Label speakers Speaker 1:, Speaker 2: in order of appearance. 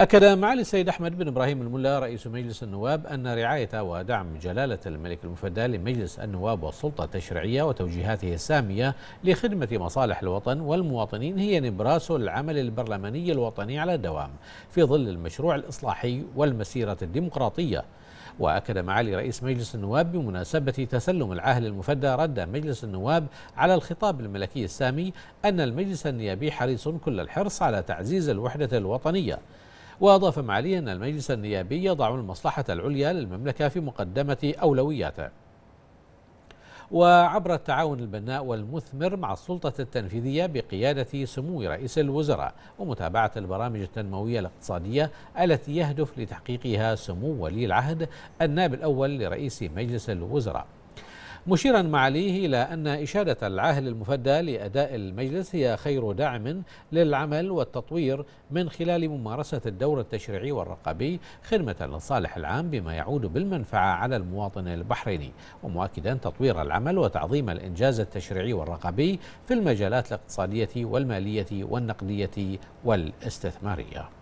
Speaker 1: أكد معالي السيد أحمد بن إبراهيم الملا رئيس مجلس النواب أن رعاية ودعم جلالة الملك المفدى لمجلس النواب والسلطة التشريعية وتوجيهاته السامية لخدمة مصالح الوطن والمواطنين هي نبراس العمل البرلماني الوطني على الدوام في ظل المشروع الإصلاحي والمسيرة الديمقراطية وأكد معالي رئيس مجلس النواب بمناسبة تسلم العاهل المفدى رد مجلس النواب على الخطاب الملكي السامي أن المجلس النيابي حريص كل الحرص على تعزيز الوحدة الوطنية وأضاف معالي أن المجلس النيابي يضع المصلحة العليا للمملكة في مقدمة أولوياته وعبر التعاون البناء والمثمر مع السلطة التنفيذية بقيادة سمو رئيس الوزراء ومتابعة البرامج التنموية الاقتصادية التي يهدف لتحقيقها سمو ولي العهد النائب الأول لرئيس مجلس الوزراء مشيرا معاليه إلى أن إشادة العاهل المفدى لأداء المجلس هي خير دعم للعمل والتطوير من خلال ممارسة الدور التشريعي والرقابي خدمة للصالح العام بما يعود بالمنفعة على المواطن البحريني ومؤكدا تطوير العمل وتعظيم الإنجاز التشريعي والرقابي في المجالات الاقتصادية والمالية والنقدية والاستثمارية